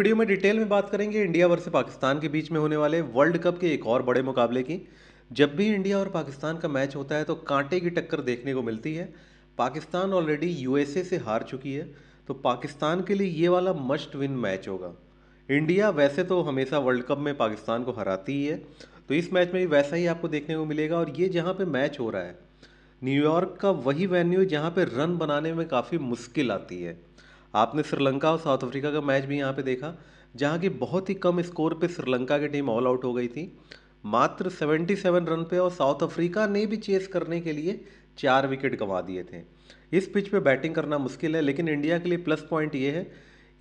video में detail में बात करेंगे इंडिया वर्सेस पाकिस्तान के बीच में होने वाले वर्ल्ड कप के एक और बड़े मुकाबले की जब भी इंडिया और पाकिस्तान का मैच होता है तो कांटे की टक्कर देखने को मिलती है पाकिस्तान ऑलरेडी यूएसए से हार चुकी है तो पाकिस्तान के लिए ये वाला मस्ट विन मैच होगा इंडिया वैसे तो हमेशा वर्ल्ड कप में पाकिस्तान को हराती ही है तो इस मैच में भी वैसा ही आपको देखने को मिलेगा और ये जहाँ पर मैच हो रहा है न्यूयॉर्क का वही वेन्यू जहाँ पर रन बनाने में काफ़ी मुश्किल आती है आपने श्रीलंका और साउथ अफ्रीका का मैच भी यहाँ पे देखा जहाँ की बहुत ही कम स्कोर पे श्रीलंका की टीम ऑल आउट हो गई थी मात्र 77 रन पे और साउथ अफ्रीका ने भी चेस करने के लिए चार विकेट गंवा दिए थे इस पिच पे बैटिंग करना मुश्किल है लेकिन इंडिया के लिए प्लस पॉइंट ये है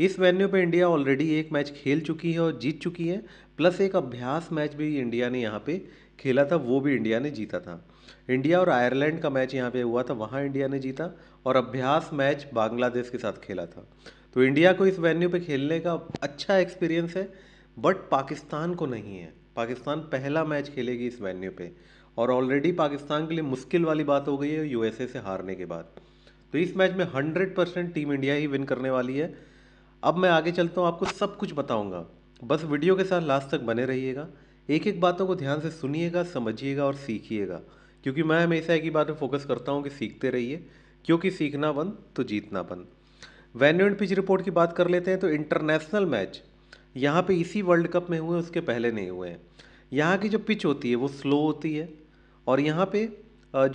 इस वेन्यू पे इंडिया ऑलरेडी एक मैच खेल चुकी है और जीत चुकी है प्लस एक अभ्यास मैच भी इंडिया ने यहाँ पे खेला था वो भी इंडिया ने जीता था इंडिया और आयरलैंड का मैच यहाँ पे हुआ था वहाँ इंडिया ने जीता और अभ्यास मैच बांग्लादेश के साथ खेला था तो इंडिया को इस वेन्यू पे खेलने का अच्छा एक्सपीरियंस है बट पाकिस्तान को नहीं है पाकिस्तान पहला मैच खेलेगी इस वेन्यू पे और ऑलरेडी पाकिस्तान के लिए मुश्किल वाली बात हो गई है यूएसए से हारने के बाद तो इस मैच में हंड्रेड परसेंट टीम इंडिया ही विन करने वाली है अब मैं आगे चलता हूँ आपको सब कुछ बताऊँगा बस वीडियो के साथ लास्ट तक बने रहिएगा एक एक बातों को ध्यान से सुनिएगा समझिएगा और सीखिएगा क्योंकि मैं हमेशा एक ही बात पर फोकस करता हूँ कि सीखते रहिए क्योंकि सीखना बंद तो जीतना बंद वेन्यू एंड पिच रिपोर्ट की बात कर लेते हैं तो इंटरनेशनल मैच यहाँ पे इसी वर्ल्ड कप में हुए उसके पहले नहीं हुए हैं यहाँ की जो पिच होती है वो स्लो होती है और यहाँ पे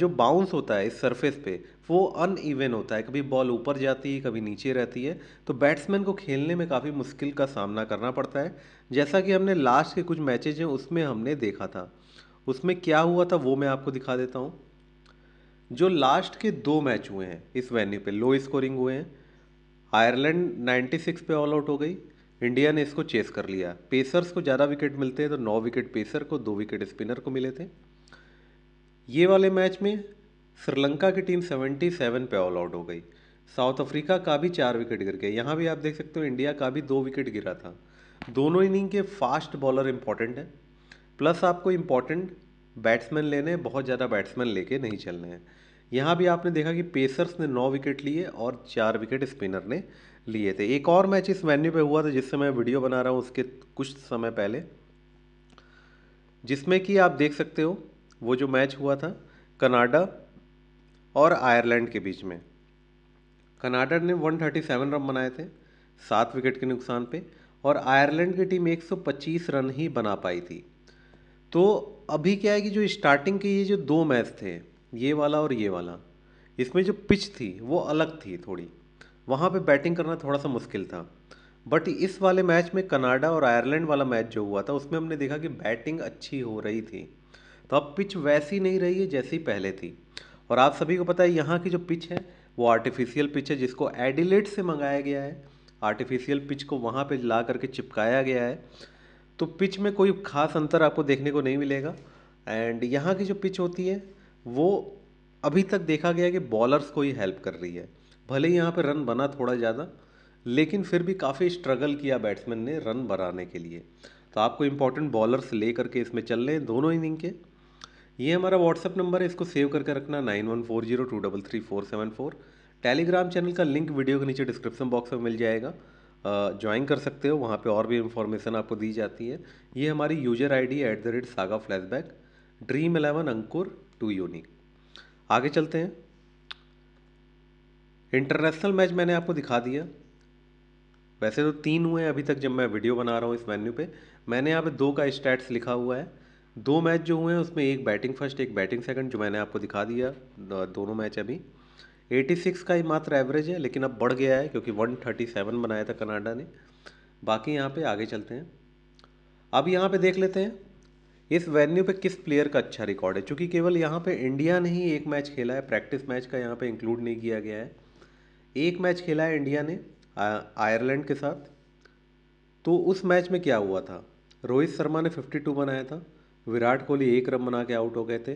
जो बाउंस होता है इस सरफेस पे वो अन ईवन होता है कभी बॉल ऊपर जाती है कभी नीचे रहती है तो बैट्समैन को खेलने में काफ़ी मुश्किल का सामना करना पड़ता है जैसा कि हमने लास्ट के कुछ मैचेज हैं उसमें हमने देखा था उसमें क्या हुआ था वो मैं आपको दिखा देता हूँ जो लास्ट के दो मैच हुए हैं इस वेन्यू पे लो स्कोरिंग हुए हैं आयरलैंड 96 पे ऑल आउट हो गई इंडिया ने इसको चेस कर लिया पेसर्स को ज़्यादा विकेट मिलते हैं तो नौ विकेट पेसर को दो विकेट स्पिनर को मिले थे ये वाले मैच में श्रीलंका की टीम 77 पे ऑल आउट हो गई साउथ अफ्रीका का भी चार विकेट गिर गए यहाँ भी आप देख सकते हो इंडिया का भी दो विकेट गिरा था दोनों इनिंग के फास्ट बॉलर इम्पॉर्टेंट हैं प्लस आपको इम्पॉर्टेंट बैट्समैन लेने हैं बहुत ज़्यादा बैट्समैन लेके नहीं चलने हैं यहाँ भी आपने देखा कि पेसर्स ने नौ विकेट लिए और चार विकेट स्पिनर ने लिए थे एक और मैच इस वेन्यू पे हुआ था जिससे मैं वीडियो बना रहा हूँ उसके कुछ समय पहले जिसमें कि आप देख सकते हो वो जो मैच हुआ था कनाडा और आयरलैंड के बीच में कनाडा ने 137 रन बनाए थे सात विकेट के नुकसान पे और आयरलैंड की टीम 125 रन ही बना पाई थी तो अभी क्या है कि जो स्टार्टिंग के ये जो दो मैच थे ये वाला और ये वाला इसमें जो पिच थी वो अलग थी थोड़ी वहाँ पे बैटिंग करना थोड़ा सा मुश्किल था बट इस वाले मैच में कनाडा और आयरलैंड वाला मैच जो हुआ था उसमें हमने देखा कि बैटिंग अच्छी हो रही थी तो अब पिच वैसी नहीं रही है जैसी पहले थी और आप सभी को पता है यहाँ की जो पिच है वो आर्टिफिशियल पिच है जिसको एडिलेट से मंगाया गया है आर्टिफिशियल पिच को वहाँ पर ला करके चिपकाया गया है तो पिच में कोई ख़ास अंतर आपको देखने को नहीं मिलेगा एंड यहाँ की जो पिच होती है वो अभी तक देखा गया कि बॉलर्स को ही हेल्प कर रही है भले ही यहाँ पर रन बना थोड़ा ज़्यादा लेकिन फिर भी काफ़ी स्ट्रगल किया बैट्समैन ने रन बनाने के लिए तो आपको इम्पॉर्टेंट बॉलर्स ले करके इसमें चल रहे हैं दोनों इनिंग के ये हमारा व्हाट्सअप नंबर है इसको सेव करके रखना nine one four zero two double three four seven four Telegram channel का लिंक वीडियो के नीचे डिस्क्रिप्शन बॉक्स में मिल जाएगा ज्वाइन कर सकते हो वहाँ पे और भी इन्फॉर्मेशन आपको दी जाती है ये हमारी user I D at the rate saga flashback Dream Eleven Ankur two unique आगे चलते हैं इंटरनेशनल मैच मैंने आपको दिखा दिया वैसे तो तीन हुए हैं अभी तक जब मैं वीडियो बना रहा हूँ इस मेन्यू पे मैंने यहाँ पे दो का स्टैट्स लिखा हुआ है दो मैच जो हुए हैं उसमें एक बैटिंग फर्स्ट एक बैटिंग सेकंड जो मैंने आपको दिखा दिया दोनों मैच अभी 86 का ही मात्र एवरेज है लेकिन अब बढ़ गया है क्योंकि 137 बनाया था कनाडा ने बाकी यहाँ पे आगे चलते हैं अब यहाँ पे देख लेते हैं इस वेन्यू पे किस प्लेयर का अच्छा रिकॉर्ड है चूँकि केवल यहाँ पे इंडिया ने ही एक मैच खेला है प्रैक्टिस मैच का यहाँ पे इंक्लूड नहीं किया गया है एक मैच खेला है इंडिया ने आयरलैंड के साथ तो उस मैच में क्या हुआ था रोहित शर्मा ने 52 बनाया था विराट कोहली एक रन बना के आउट हो गए थे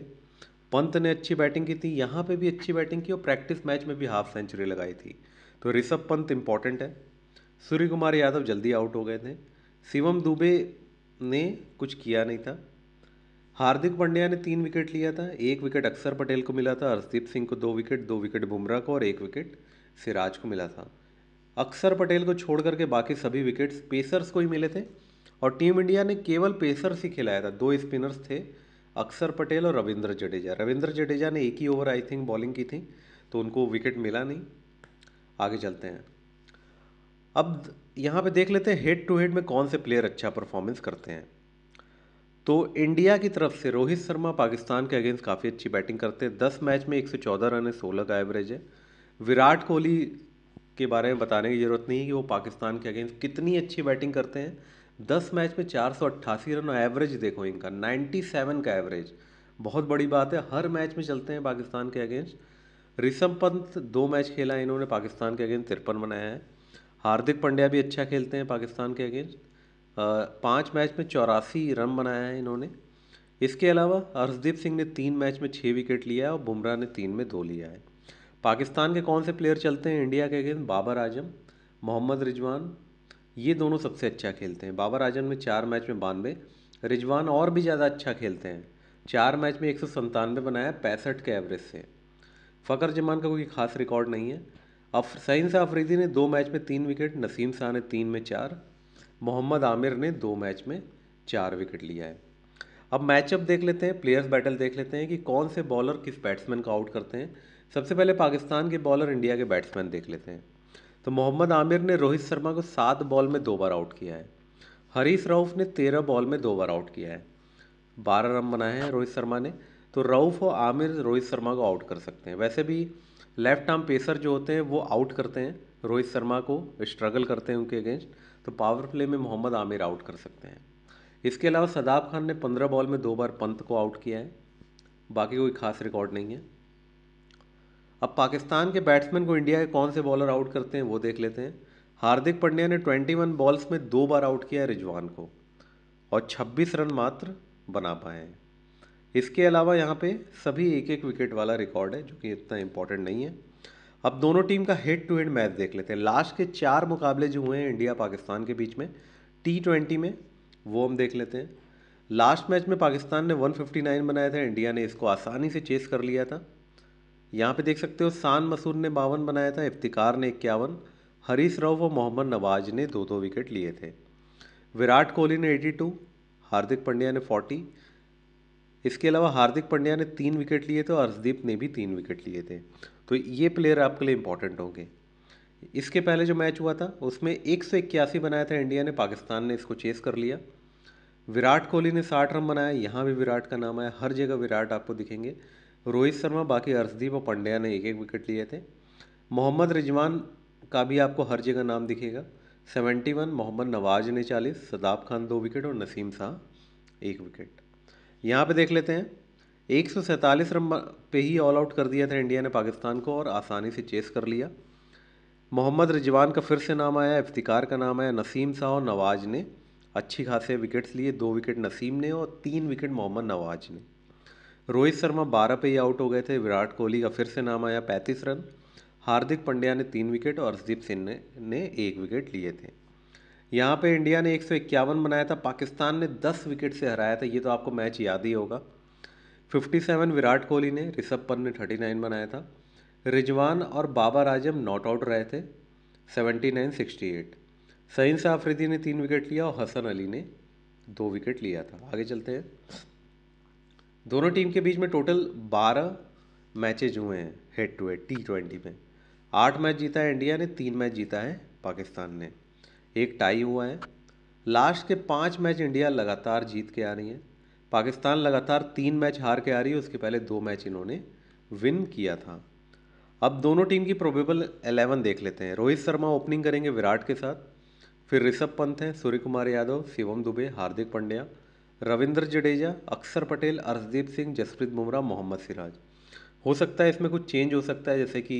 पंत ने अच्छी बैटिंग की थी यहाँ पे भी अच्छी बैटिंग की और प्रैक्टिस मैच में भी हाफ सेंचुरी लगाई थी तो ऋषभ पंत इम्पॉर्टेंट है सूर्य कुमार यादव जल्दी आउट हो गए थे शिवम दुबे ने कुछ किया नहीं था हार्दिक पांड्या ने तीन विकेट लिया था एक विकेट अक्षर पटेल को मिला था हरदीप सिंह को दो विकेट दो विकेट बुमराह को और एक विकेट सिराज को मिला था अक्षर पटेल को छोड़ करके बाकी सभी विकेट्स पेसर्स को ही मिले थे और टीम इंडिया ने केवल पेसर्स ही खिलाया था दो स्पिनर्स थे अक्षर पटेल और रविंद्र जडेजा रविंद्र जडेजा ने एक ही ओवर आई थिंक बॉलिंग की थी तो उनको विकेट मिला नहीं आगे चलते हैं अब यहाँ पे देख लेते हैं हेड टू हेड में कौन से प्लेयर अच्छा परफॉर्मेंस करते हैं तो इंडिया की तरफ से रोहित शर्मा पाकिस्तान के अगेंस्ट काफ़ी अच्छी बैटिंग करते हैं दस मैच में एक सौ चौदह रन है सोलह का एवरेज है विराट कोहली के बारे में बताने की ज़रूरत नहीं है कि वो पाकिस्तान के अगेंस्ट कितनी अच्छी बैटिंग करते हैं दस मैच में चार सौ अट्ठासी रन और एवरेज देखो इनका नाइन्टी सेवन का एवरेज बहुत बड़ी बात है हर मैच में चलते हैं पाकिस्तान के अगेंस्ट ऋषभ पंत दो मैच खेला है इन्होंने पाकिस्तान के अगेंस्ट तिरपन बनाया है हार्दिक पंड्या भी अच्छा खेलते हैं पाकिस्तान के अगेंस्ट पाँच मैच में चौरासी रन बनाया है इन्होंने इसके अलावा हर्षदीप सिंह ने तीन मैच में छः विकेट लिया है और बुमराह ने तीन में दो लिया है पाकिस्तान के कौन से प्लेयर चलते हैं इंडिया के अगेंस्ट बाबर आजम मोहम्मद रिजवान ये दोनों सबसे अच्छा खेलते हैं बाबर आजम ने चार मैच में बानवे रिजवान और भी ज़्यादा अच्छा खेलते हैं चार मैच में एक सौ संतानवे बनाया पैंसठ के एवरेज से फ़कर जमान का कोई खास रिकॉर्ड नहीं है अफ सईन शाह अफरीदी ने दो मैच में तीन विकेट नसीम शाह ने तीन में चार मोहम्मद आमिर ने दो मैच में चार विकेट लिया है अब मैचअप देख लेते हैं प्लेयर्स बैटल देख लेते हैं कि कौन से बॉलर किस बैट्समैन को आउट करते हैं सबसे पहले पाकिस्तान के बॉलर इंडिया के बैट्समैन देख लेते हैं तो मोहम्मद आमिर ने रोहित शर्मा को सात बॉल में दो बार आउट किया है हरीश राउफ ने तेरह बॉल में दो बार आउट किया है बारह रन बनाए हैं रोहित शर्मा ने तो राउफ और आमिर रोहित शर्मा को आउट कर सकते हैं वैसे भी लेफ्ट आर्म पेसर जो होते हैं वो आउट करते हैं रोहित शर्मा को स्ट्रगल करते हैं उनके अगेंस्ट तो पावर प्ले में मोहम्मद आमिर आउट कर सकते हैं इसके अलावा सदाब खान ने पंद्रह बॉल में दो बार पंत को आउट किया है बाकी कोई खास रिकॉर्ड नहीं है अब पाकिस्तान के बैट्समैन को इंडिया के कौन से बॉलर आउट करते हैं वो देख लेते हैं हार्दिक पंड्या ने ट्वेंटी वन बॉल्स में दो बार आउट किया है रिजवान को और छब्बीस रन मात्र बना पाए हैं इसके अलावा यहाँ पे सभी एक एक विकेट वाला रिकॉर्ड है जो कि इतना इम्पोर्टेंट नहीं है अब दोनों टीम का हेड टू हेड मैच देख लेते हैं लास्ट के चार मुकाबले जो हुए हैं इंडिया पाकिस्तान के बीच में टी ट्वेंटी में वो हम देख लेते हैं लास्ट मैच में पाकिस्तान ने 159 बनाया था इंडिया ने इसको आसानी से चेस कर लिया था यहाँ पे देख सकते हो शान मसूद ने बावन बनाया था इफ्तिकार ने इक्यावन हरीश राव व मोहम्मद नवाज ने दो दो विकेट लिए थे विराट कोहली ने 82 हार्दिक पंड्या ने 40 इसके अलावा हार्दिक पंड्या ने तीन विकेट लिए थे और अर्शदीप ने भी तीन विकेट लिए थे तो ये प्लेयर आपके लिए इंपॉर्टेंट होंगे इसके पहले जो मैच हुआ था उसमें एक सौ इक्यासी बनाया था इंडिया ने पाकिस्तान ने इसको चेस कर लिया विराट कोहली ने साठ रन बनाया यहाँ भी विराट का नाम आया हर जगह विराट आपको दिखेंगे रोहित शर्मा बाकी अर्शदीप और पंड्या ने एक एक विकेट लिए थे मोहम्मद रिजवान का भी आपको हर जगह नाम दिखेगा सेवेंटी वन मोहम्मद नवाज ने चालीस सदाब खान दो विकेट और नसीम शाह एक विकेट यहाँ पे देख लेते हैं एक सौ सैंतालीस रन पे ही ऑल आउट कर दिया था इंडिया ने पाकिस्तान को और आसानी से चेस कर लिया मोहम्मद रिजवान का फिर से नाम आया इफ्तिकार का नाम आया नसीम शाह और नवाज ने अच्छी खासे विकेट्स लिए दो विकेट नसीम ने और तीन विकेट मोहम्मद नवाज ने रोहित शर्मा बारह पे ही आउट हो गए थे विराट कोहली का फिर से नाम आया पैंतीस रन हार्दिक पंड्या ने तीन विकेट और हरदीप सिंह ने, ने एक विकेट लिए थे यहाँ पे इंडिया ने एक बनाया था पाकिस्तान ने दस विकेट से हराया था ये तो आपको मैच याद ही होगा 57 विराट कोहली ने ऋषभ पंत ने 39 बनाया था रिजवान और बाबर आजम नॉट आउट रहे थे 79 68 सईन शाह आफरीदी ने तीन विकेट लिया और हसन अली ने दो विकेट लिया था आगे चलते हैं दोनों टीम के बीच में टोटल 12 मैचेज हुए हैं head to head T twenty में आठ मैच जीता है इंडिया ने तीन मैच जीता है पाकिस्तान ने एक टाई हुआ है लास्ट के पाँच मैच इंडिया लगातार जीत के आ रही है पाकिस्तान लगातार तीन मैच हार के आ रही है उसके पहले दो मैच इन्होंने विन किया था अब दोनों टीम की प्रोबेबल एलेवन देख लेते हैं रोहित शर्मा ओपनिंग करेंगे विराट के साथ फिर ऋषभ पंत हैं सूर्य कुमार यादव शिवम दुबे हार्दिक पांड्या रविंद्र जडेजा अक्षर पटेल अर्शदीप सिंह जसप्रीत बुमराह मोहम्मद सिराज हो सकता है इसमें कुछ चेंज हो सकता है जैसे कि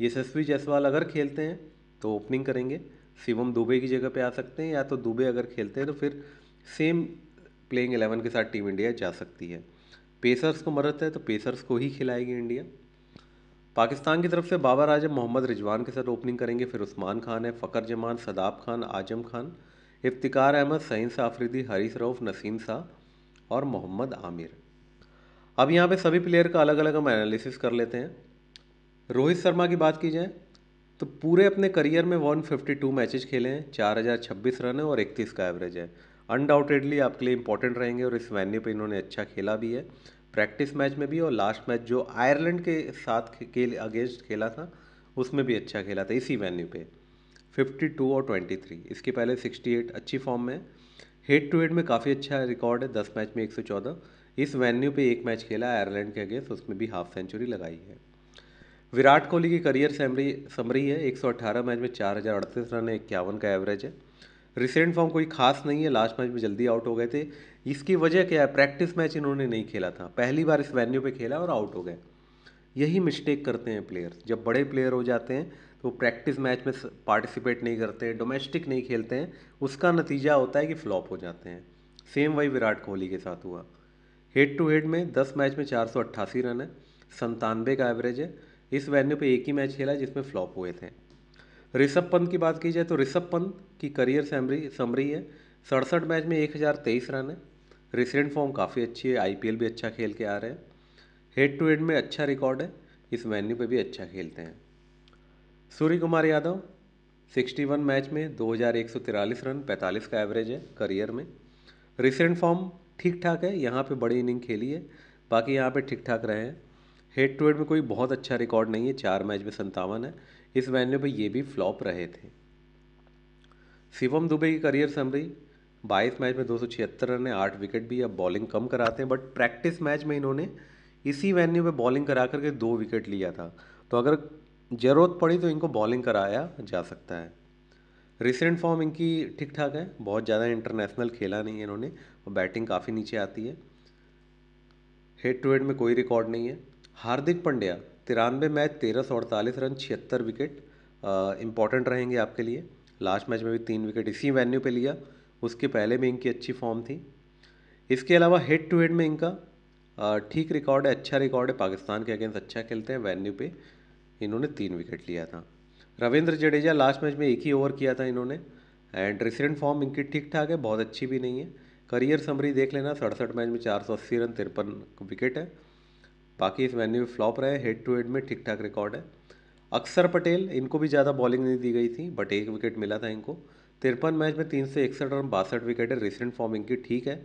यशस्वी जायसवाल अगर खेलते हैं तो ओपनिंग करेंगे शिवम दुबे की जगह पे आ सकते हैं या तो दुबे अगर खेलते हैं तो फिर सेम प्लेइंग एलेवन के साथ टीम इंडिया जा सकती है पेसर्स को मदद है तो पेसर्स को ही खिलाएगी इंडिया पाकिस्तान की तरफ से बाबर आजम मोहम्मद रिजवान के साथ ओपनिंग करेंगे फिर उस्मान खान है फ़कर जमान सदाब खान आजम खान इफ्तिकार अहमद सहीन साफरीदी हरीश रऊफ नसीम शाह और मोहम्मद आमिर अब यहाँ पे सभी प्लेयर का अलग अलग हम एनालिसिस कर लेते हैं रोहित शर्मा की बात की जाए तो पूरे अपने करियर में 152 मैचेस खेले हैं छब्बीस रन है और 31 का एवरेज है अनडाउटेडली आपके लिए इंपॉर्टेंट रहेंगे और इस वेन्यू पे इन्होंने अच्छा खेला भी है प्रैक्टिस मैच में भी और लास्ट मैच जो आयरलैंड के साथ के अगेंस्ट खेला था उसमें भी अच्छा खेला था इसी वेन्यू पे 52 और 23 इसके पहले 68 अच्छी फॉर्म में हेड टू हेड में काफ़ी अच्छा रिकॉर्ड है दस मैच में एक इस वेन्यू पर एक मैच खेला आयरलैंड के अगेंस्ट उसमें भी हाफ सेंचुरी लगाई है विराट कोहली की करियर समरी समरी है एक मैच में चार हज़ार अड़तीस रन है इक्यावन का एवरेज है रिसेंट फॉर्म कोई खास नहीं है लास्ट मैच में जल्दी आउट हो गए थे इसकी वजह क्या है प्रैक्टिस मैच इन्होंने नहीं खेला था पहली बार इस वेन्यू पे खेला और आउट हो गए यही मिस्टेक करते हैं प्लेयर्स जब बड़े प्लेयर हो जाते हैं तो प्रैक्टिस मैच में पार्टिसिपेट नहीं करते डोमेस्टिक नहीं खेलते हैं उसका नतीजा होता है कि फ्लॉप हो जाते हैं सेम वही विराट कोहली के साथ हुआ हेड टू हेड में दस मैच में चार रन है संतानवे का एवरेज है इस वेन्यू पे एक ही मैच खेला जिसमें फ्लॉप हुए थे ऋषभ पंत की बात की जाए तो ऋषभ पंत की करियर सैमरी समरी है सड़सठ मैच में एक हज़ार तेईस रन है रिसेंट फॉर्म काफ़ी अच्छी है आईपीएल भी अच्छा खेल के आ रहे हैं हेड टू हेड में अच्छा रिकॉर्ड है इस वेन्यू पे भी अच्छा खेलते हैं Surya Kumar Yadav sixty one match में दो हज़ार एक सौ तिरालीस रन पैंतालीस का एवरेज है करियर में रिसेंट फॉर्म ठीक ठाक है यहाँ पर बड़ी इनिंग खेली है बाकी यहाँ पर ठीक ठाक रहे हैं हेड टू हेड में कोई बहुत अच्छा रिकॉर्ड नहीं है चार मैच में संतावन है इस वेन्यू पे ये भी फ्लॉप रहे थे शिवम दुबे की करियर समरी बाईस मैच में दो सौ छिहत्तर रन है आठ विकेट भी अब बॉलिंग कम कराते हैं बट प्रैक्टिस मैच में इन्होंने इसी वेन्यू पे बॉलिंग करा करके दो विकेट लिया था तो अगर ज़रूरत पड़ी तो इनको बॉलिंग कराया जा सकता है रिसेंट फॉर्म इनकी ठीक ठाक है बहुत ज़्यादा इंटरनेशनल खेला नहीं है इन्होंने और बैटिंग काफ़ी नीचे आती है हेड टू हेड में कोई रिकॉर्ड नहीं है हार्दिक पंड्या तिरानवे मैच तेरह सौ अड़तालीस रन छिहत्तर विकेट इंपॉर्टेंट रहेंगे आपके लिए लास्ट मैच में भी तीन विकेट इसी वेन्यू पे लिया उसके पहले भी इनकी अच्छी फॉर्म थी इसके अलावा हेड टू हेड में इनका ठीक रिकॉर्ड है अच्छा रिकॉर्ड है पाकिस्तान के अगेंस्ट अच्छा खेलते हैं वेन्यू पे इन्होंने तीन विकेट लिया था रविंद्र जडेजा लास्ट मैच में एक ही ओवर किया था इन्होंने एंड रिसेंट फॉर्म इनकी ठीक ठाक है बहुत अच्छी भी नहीं है करियर समरी देख लेना सड़सठ मैच में चार सौ अस्सी रन तिरपन विकेट है बाकी इस वेन्यू में फ्लॉप रहे हेड टू हेड में ठीक ठाक रिकॉर्ड है अक्सर पटेल इनको भी ज़्यादा बॉलिंग नहीं दी गई थी बट एक विकेट मिला था इनको तिरपन मैच में तीन से इकसठ रन बासठ विकेट है रिसेंट फॉर्म इनकी ठीक है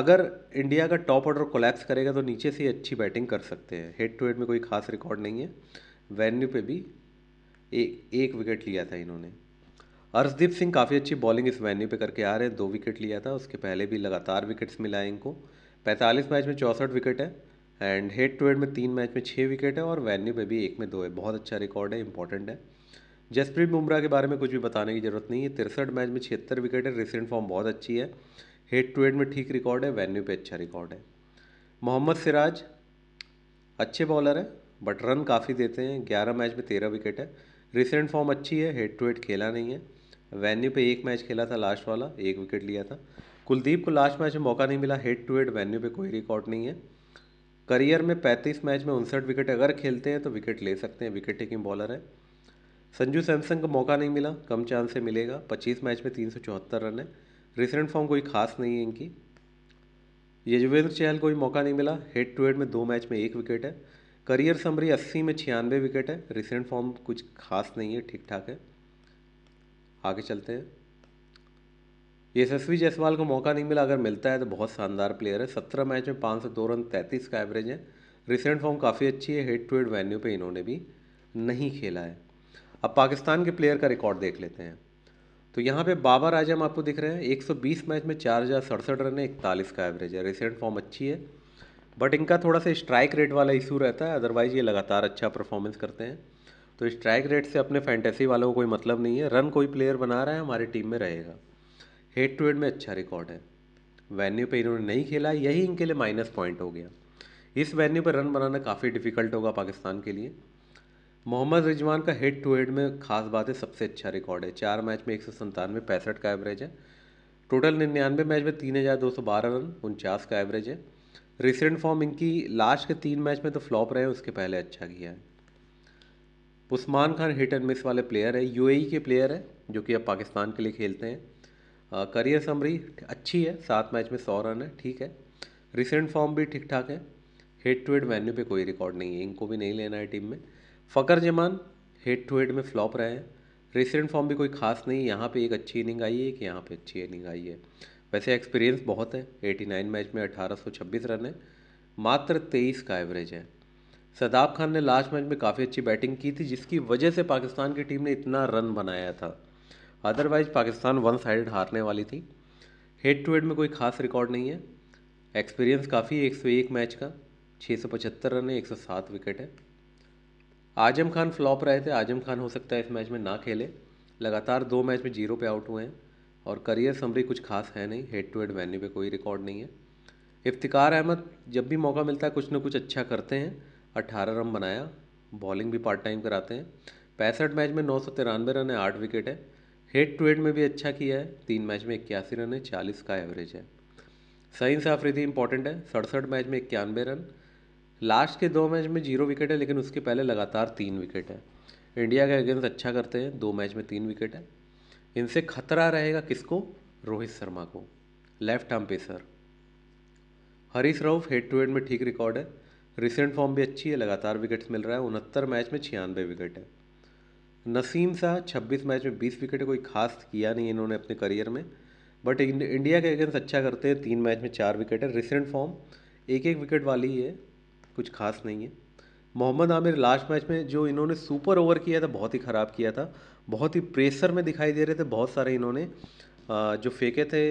अगर इंडिया का टॉप ऑर्डर कोलैप्स करेगा तो नीचे से ही अच्छी बैटिंग कर सकते हैं हेड टू हेड में कोई खास रिकॉर्ड नहीं है वेन्यू पे भी ए, एक विकेट लिया था इन्होंने अर्शदीप सिंह काफ़ी अच्छी बॉलिंग इस वेन्यू पे करके आ रहे हैं दो विकेट लिया था उसके पहले भी लगातार विकेट्स मिलाए इनको पैंतालीस मैच में चौंसठ विकेट है एंड हेड टू हेड में तीन मैच में छः विकेट है और वेन्यू पे भी एक में दो है बहुत अच्छा रिकॉर्ड है इंपॉर्टेंट है जसप्रीत बुमराह के बारे में कुछ भी बताने की ज़रूरत नहीं है तिरसठ मैच में छिहत्तर विकेट है रिसेंट फॉर्म बहुत अच्छी है हेड टू हेड में ठीक रिकॉर्ड है वेन्यू पे अच्छा रिकॉर्ड है मोहम्मद सिराज अच्छे बॉलर है बट रन काफ़ी देते हैं ग्यारह मैच में तेरह विकेट है रिसेंट फॉर्म अच्छी है हेड टू हेड खेला नहीं है वेन्यू पे एक मैच खेला था लास्ट वाला एक विकेट लिया था कुलदीप को लास्ट मैच में मौका नहीं मिला हेड टू हेड वेन्यू पे कोई रिकॉर्ड नहीं है करियर में 35 मैच में उनसठ विकेट अगर खेलते हैं तो विकेट ले सकते हैं विकेट टेकिंग बॉलर है संजू सैमसन का मौका नहीं मिला कम चांस से मिलेगा 25 मैच में तीन रन है रिसेंट फॉर्म कोई खास नहीं है इनकी यजुवेंद्र चहल को भी मौका नहीं मिला हेड टू हेड में दो मैच में एक विकेट है करियर समरी अस्सी में छियानवे विकेट है रिसेंट फॉर्म कुछ खास नहीं है ठीक ठाक है आगे चलते हैं यशस्वी जायसवाल को मौका नहीं मिला अगर मिलता है तो बहुत शानदार प्लेयर है सत्रह मैच में पाँच सौ दो रन तैंतीस का एवरेज है रिसेंट फॉर्म काफ़ी अच्छी है हेड टू हेड वेन्यू पे इन्होंने भी नहीं खेला है अब पाकिस्तान के प्लेयर का रिकॉर्ड देख लेते हैं तो यहाँ पे बाबर आजम आपको दिख रहे हैं 120 मैच में चार हज़ार सड़सठ रन है इकतालीस का एवरेज है रिसेंट फॉर्म अच्छी है बट इनका थोड़ा सा स्ट्राइक रेट वाला इशू रहता है अदरवाइज़ ये लगातार अच्छा परफॉर्मेंस करते हैं तो स्ट्राइक रेट से अपने फैंटेसी वालों को कोई मतलब नहीं है रन कोई प्लेयर बना रहा है हमारी टीम में रहेगा हेड टू हेड में अच्छा रिकॉर्ड है वेन्यू पे इन्होंने नहीं खेला यही इनके लिए माइनस पॉइंट हो गया इस वेन्यू पर रन बनाना काफ़ी डिफिकल्ट होगा पाकिस्तान के लिए मोहम्मद रिजवान का हेड टू हेड में खास बात है सबसे अच्छा रिकॉर्ड है चार मैच में एक सौ संतानवे पैंसठ का एवरेज है टोटल निन्यानवे मैच में तीन हज़ार दो सौ बारह रन उनचास का एवरेज है रिसेंट फॉर्म इनकी लास्ट के तीन मैच में तो फ्लॉप रहे हैं उसके पहले अच्छा किया है Usman Khan hit and miss वाले प्लेयर है यूएई e के प्लेयर है जो कि अब पाकिस्तान के लिए खेलते हैं करियर समरी अच्छी है सात मैच में सौ रन है ठीक है रिसेंट फॉर्म भी ठीक ठाक है हेड टू हेड वेन्यू पे कोई रिकॉर्ड नहीं है इनको भी नहीं लेना है टीम में Fakhar Zaman head to head में फ्लॉप रहे हैं रिसेंट फॉर्म भी कोई खास नहीं यहाँ पे एक अच्छी इनिंग आई है कि यहाँ पे अच्छी इनिंग आई है वैसे एक्सपीरियंस बहुत है 89 मैच में 1826 रन है मात्र 23 का एवरेज है सदाब खान ने लास्ट मैच में काफ़ी अच्छी बैटिंग की थी जिसकी वजह से पाकिस्तान की टीम ने इतना रन बनाया था अदरवाइज पाकिस्तान वन साइड हारने वाली थी हेड टू हेड में कोई खास रिकॉर्ड नहीं है एक्सपीरियंस काफ़ी एक सौ एक मैच का छः सौ पचहत्तर रन है एक सौ सात विकेट है आजम खान फ्लॉप रहे थे आजम खान हो सकता है इस मैच में ना खेले लगातार दो मैच में जीरो पे आउट हुए हैं और करियर समरी कुछ खास है नहीं हेड टू हेड वेन्यू पे कोई रिकॉर्ड नहीं है इफ्तिकार अहमद जब भी मौका मिलता है कुछ ना कुछ अच्छा करते हैं अट्ठारह रन बनाया बॉलिंग भी पार्ट टाइम कराते हैं पैंसठ मैच में नौ सौ तिरानवे रन है आठ विकेट है हेड टू हेड में भी अच्छा किया है तीन मैच में इक्यासी रन है चालीस का एवरेज है सईन साफरीदी इंपॉर्टेंट है सड़सठ मैच में इक्यानवे रन लास्ट के दो मैच में जीरो विकेट है लेकिन उसके पहले लगातार तीन विकेट है इंडिया के अगेंस्ट अच्छा करते हैं दो मैच में तीन विकेट है इनसे खतरा रहेगा किसको रोहित शर्मा को left arm pacer Haris Rauf head to head में ठीक रिकॉर्ड है रिसेंट फॉर्म भी अच्छी है लगातार विकेट्स मिल रहा है उनहत्तर मैच में छियानवे विकेट है नसीम शाह छब्बीस मैच में बीस विकेट कोई खास किया नहीं इन्होंने अपने करियर में बट इंडिया के अगेंस्ट अच्छा करते हैं तीन मैच में चार विकेट है रिसेंट फॉर्म एक एक विकेट वाली ही है कुछ खास नहीं है मोहम्मद आमिर लास्ट मैच में जो इन्होंने सुपर ओवर किया था बहुत ही ख़राब किया था बहुत ही प्रेशर में दिखाई दे रहे थे बहुत सारे इन्होंने जो फेंके थे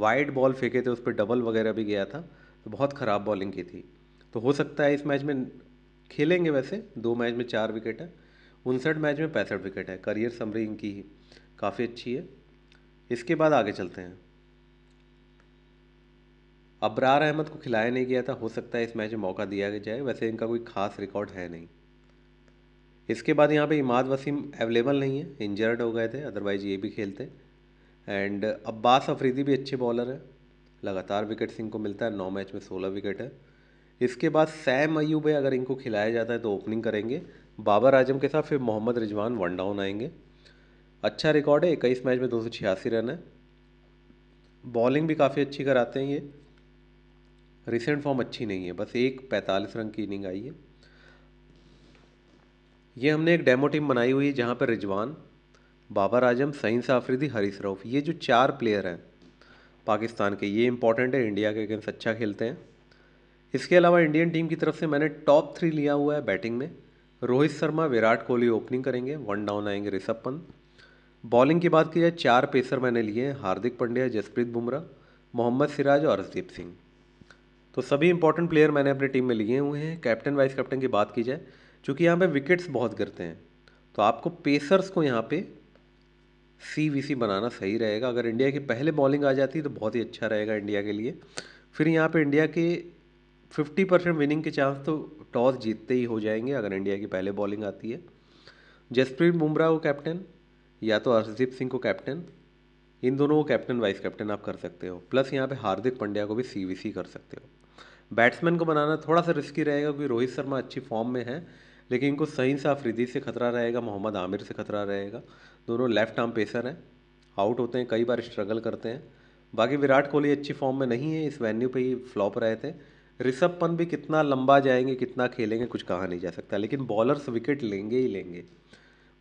वाइड बॉल फेंके थे उस पर डबल वगैरह भी गया था तो बहुत ख़राब बॉलिंग की थी तो हो सकता है इस मैच में खेलेंगे वैसे दो मैच में चार विकेट है उनसठ मैच में पैंसठ विकेट है करियर समरी इनकी काफ़ी अच्छी है इसके बाद आगे चलते हैं अबरार अहमद को खिलाया नहीं गया था हो सकता है इस मैच में मौका दिया जाए वैसे इनका कोई खास रिकॉर्ड है नहीं इसके बाद यहाँ पे इमाद वसीम अवेलेबल नहीं है इंजर्ड हो गए थे अदरवाइज ये भी खेलते एंड अब्बास अफरीदी भी अच्छे बॉलर हैं लगातार विकेट सिंह को मिलता है नौ मैच में सोलह विकेट है इसके बाद सैम अयूब है अगर इनको खिलाया जाता है तो ओपनिंग करेंगे बाबर आजम के साथ फिर मोहम्मद रिजवान वन डाउन आएंगे अच्छा रिकॉर्ड है इक्कीस मैच में दो रन है बॉलिंग भी काफ़ी अच्छी कराते हैं ये रिसेंट फॉर्म अच्छी नहीं है बस एक पैंतालीस रन की इनिंग आई है ये हमने एक डेमो टीम बनाई हुई है जहाँ पर रिजवान बाबर आजम सईन साफरीदी हरीश रऊफ़ ये जो चार प्लेयर हैं पाकिस्तान के ये इंपॉर्टेंट है इंडिया के अगेंस्ट अच्छा खेलते हैं इसके अलावा इंडियन टीम की तरफ से मैंने टॉप थ्री लिया हुआ है बैटिंग में रोहित शर्मा विराट कोहली ओपनिंग करेंगे वन डाउन आएंगे ऋषभ पंत बॉलिंग की बात की जाए चार पेसर मैंने लिए हैं हार्दिक पंड्या जसप्रीत बुमराह मोहम्मद सिराज और हर्षदीप सिंह तो सभी इंपॉर्टेंट प्लेयर मैंने अपनी टीम में लिए हुए हैं कैप्टन वाइस कैप्टन की बात की जाए चूँकि यहाँ पे विकेट्स बहुत गिरते हैं तो आपको पेसर्स को यहाँ पे सी वी सी बनाना सही रहेगा अगर इंडिया की पहले बॉलिंग आ जाती तो बहुत ही अच्छा रहेगा इंडिया के लिए फिर यहाँ पे इंडिया के फिफ्टी परसेंट विनिंग के चांस तो टॉस जीतते ही हो जाएंगे अगर इंडिया की पहले बॉलिंग आती है जसप्रीत बुमराह को कैप्टन या तो अर्शदीप सिंह को कैप्टन इन दोनों को कैप्टन वाइस कैप्टन आप कर सकते हो प्लस यहाँ पे हार्दिक पंड्या को भी सी कर सकते हो बैट्समैन को बनाना थोड़ा सा रिस्की रहेगा क्योंकि रोहित शर्मा अच्छी फॉर्म में है लेकिन इनको सही से आफरीदी से खतरा रहेगा मोहम्मद आमिर से खतरा रहेगा दोनों लेफ्ट आर्म पेसर हैं आउट होते हैं कई बार स्ट्रगल करते हैं बाकी विराट कोहली अच्छी फॉर्म में नहीं है इस वेन्यू पे ही फ्लॉप रहे थे ऋषभ पंत भी कितना लंबा जाएंगे कितना खेलेंगे कुछ कहा नहीं जा सकता लेकिन बॉलर्स विकेट लेंगे ही लेंगे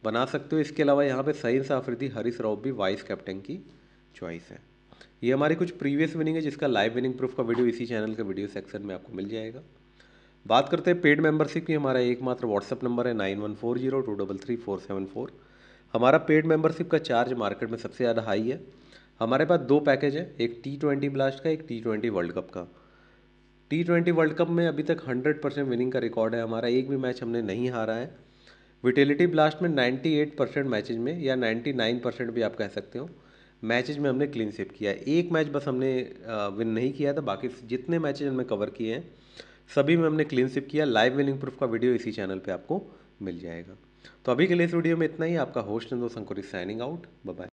बना सकते हो इसके अलावा यहाँ पे सईन साफरीदी हरीश राव भी वाइस कैप्टन की चॉइस है ये हमारी कुछ प्रीवियस विनिंग है जिसका लाइव विनिंग प्रूफ का वीडियो इसी चैनल के वीडियो सेक्शन में आपको मिल जाएगा बात करते हैं पेड मेंबरशिप की हमारा एकमात्र व्हाट्सअप नंबर है nine one four zero two double three four seven four हमारा पेड मेंबरशिप का चार्ज मार्केट में सबसे ज़्यादा हाई है हमारे पास दो पैकेज है एक टी ट्वेंटी ब्लास्ट का एक टी ट्वेंटी वर्ल्ड कप का टी ट्वेंटी वर्ल्ड कप में अभी तक हंड्रेड परसेंट विनिंग का रिकॉर्ड है हमारा एक भी मैच हमने नहीं हारा है विटेलिटी ब्लास्ट में नाइन्टी एट परसेंट मैचेज में या नाइन्टी नाइन परसेंट भी आप कह सकते हो मैचेज में हमने क्लीन स्विप किया है एक मैच बस हमने विन नहीं किया था बाकी जितने मैचेज हमने कवर किए हैं सभी में हमने क्लीन स्विप किया लाइव विनिंग प्रूफ का वीडियो इसी चैनल पर आपको मिल जाएगा तो अभी के लिए इस वीडियो में इतना ही आपका होस्ट नंदो संकुरी साइनिंग आउट बाय